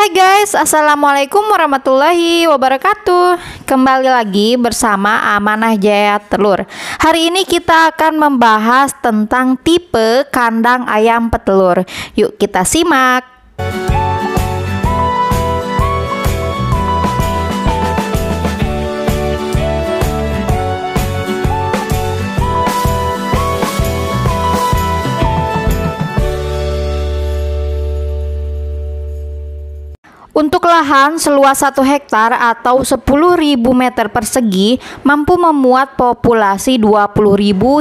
Hai guys, Assalamualaikum warahmatullahi wabarakatuh Kembali lagi bersama Amanah Jaya Telur Hari ini kita akan membahas tentang tipe kandang ayam petelur Yuk kita simak Untuk lahan seluas 1 hektar atau 10.000 meter persegi mampu memuat populasi 20.000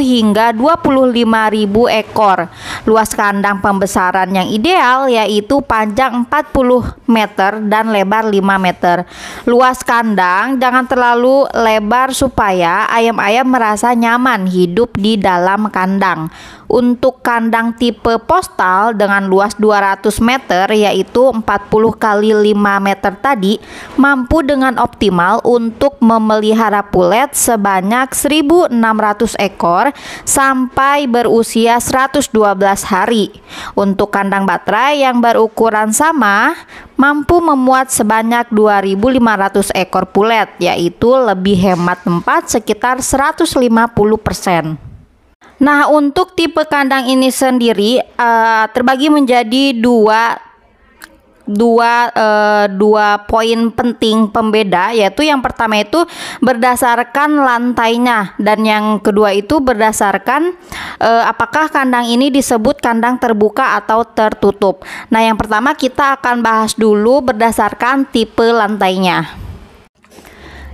hingga 25.000 ekor. Luas kandang pembesaran yang ideal yaitu panjang 40 meter dan lebar 5 meter. Luas kandang jangan terlalu lebar supaya ayam-ayam merasa nyaman hidup di dalam kandang. Untuk kandang tipe postal dengan luas 200 meter yaitu 40 kali 5 meter tadi mampu dengan optimal untuk memelihara pulet sebanyak 1.600 ekor sampai berusia 112 hari. Untuk kandang baterai yang berukuran sama mampu memuat sebanyak 2.500 ekor pulet yaitu lebih hemat tempat sekitar 150 persen. Nah, untuk tipe kandang ini sendiri uh, terbagi menjadi dua dua e, dua poin penting pembeda yaitu yang pertama itu berdasarkan lantainya dan yang kedua itu berdasarkan e, apakah kandang ini disebut kandang terbuka atau tertutup. Nah, yang pertama kita akan bahas dulu berdasarkan tipe lantainya.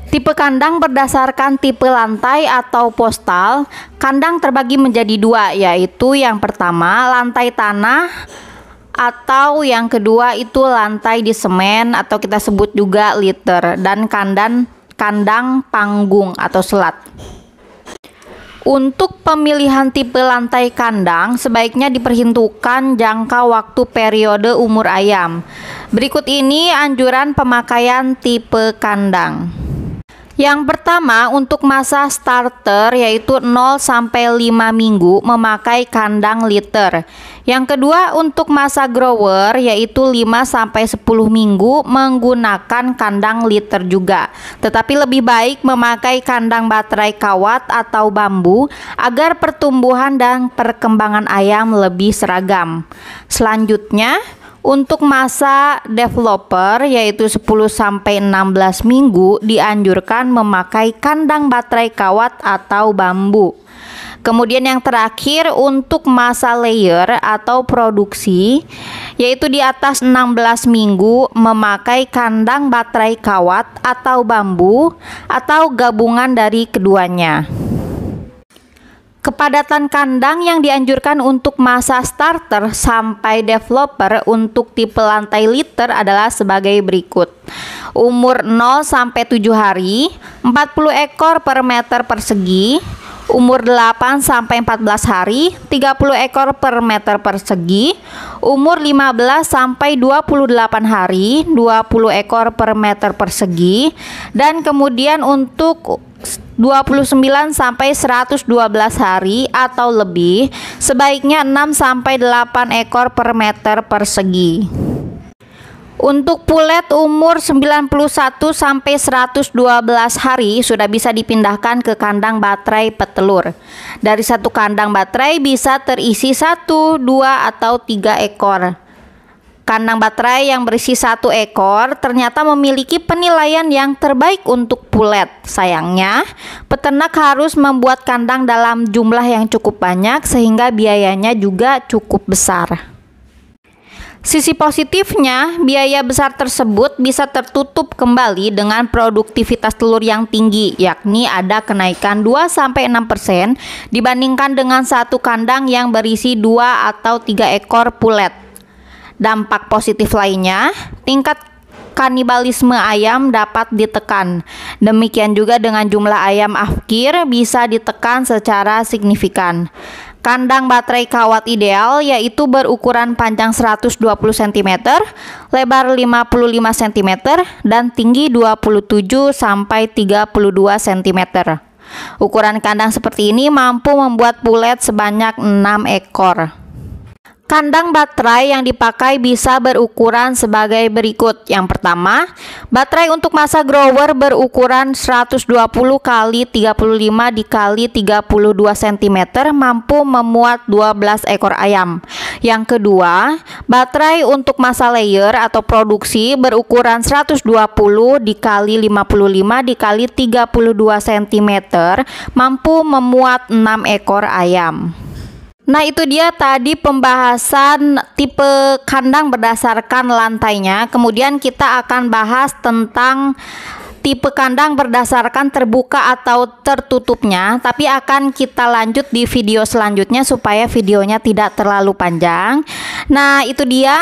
Tipe kandang berdasarkan tipe lantai atau postal. Kandang terbagi menjadi dua, yaitu yang pertama lantai tanah atau yang kedua itu lantai di semen atau kita sebut juga liter dan kandang kandang panggung atau selat. Untuk pemilihan tipe lantai kandang sebaiknya diperhitungkan jangka waktu periode umur ayam. Berikut ini anjuran pemakaian tipe kandang. Yang pertama untuk masa starter yaitu 0 sampai 5 minggu memakai kandang liter. Yang kedua untuk masa grower yaitu 5 sampai 10 minggu menggunakan kandang liter juga. Tetapi lebih baik memakai kandang baterai kawat atau bambu agar pertumbuhan dan perkembangan ayam lebih seragam. Selanjutnya untuk masa developer yaitu 10 sampai 16 minggu dianjurkan memakai kandang baterai kawat atau bambu. Kemudian yang terakhir untuk masa layer atau produksi yaitu di atas 16 minggu memakai kandang baterai kawat atau bambu atau gabungan dari keduanya. Kepadatan kandang yang dianjurkan untuk masa starter sampai developer untuk tipe lantai liter adalah sebagai berikut. Umur 0 sampai 7 hari, 40 ekor per meter persegi. Umur 8 sampai 14 hari, 30 ekor per meter persegi. Umur 15 sampai 28 hari, 20 ekor per meter persegi. Dan kemudian untuk 29 sampai 112 hari atau lebih, sebaiknya 6 sampai 8 ekor per meter persegi. Untuk pulet umur 91 sampai 112 hari sudah bisa dipindahkan ke kandang baterai petelur. Dari satu kandang baterai bisa terisi 1, 2 atau 3 ekor. Kandang baterai yang berisi satu ekor ternyata memiliki penilaian yang terbaik untuk pulet. Sayangnya, peternak harus membuat kandang dalam jumlah yang cukup banyak sehingga biayanya juga cukup besar. Sisi positifnya, biaya besar tersebut bisa tertutup kembali dengan produktivitas telur yang tinggi, yakni ada kenaikan 2-6% dibandingkan dengan satu kandang yang berisi 2 atau 3 ekor pulet. Dampak positif lainnya, tingkat kanibalisme ayam dapat ditekan. Demikian juga dengan jumlah ayam afkir bisa ditekan secara signifikan. Kandang baterai kawat ideal yaitu berukuran panjang 120 cm, lebar 55 cm, dan tinggi 27 sampai 32 cm. Ukuran kandang seperti ini mampu membuat pulet sebanyak 6 ekor. Kandang baterai yang dipakai bisa berukuran sebagai berikut. Yang pertama, baterai untuk masa grower berukuran 120 kali 35 dikali 32 cm mampu memuat 12 ekor ayam. Yang kedua, baterai untuk masa layer atau produksi berukuran 120 dikali 55 dikali 32 cm mampu memuat 6 ekor ayam. Nah itu dia tadi pembahasan tipe kandang berdasarkan lantainya Kemudian kita akan bahas tentang tipe kandang berdasarkan terbuka atau tertutupnya Tapi akan kita lanjut di video selanjutnya supaya videonya tidak terlalu panjang Nah itu dia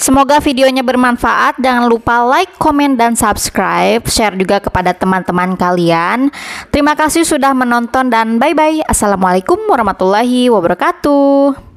Semoga videonya bermanfaat. Jangan lupa like, komen, dan subscribe. Share juga kepada teman-teman kalian. Terima kasih sudah menonton dan bye-bye. Assalamualaikum warahmatullahi wabarakatuh.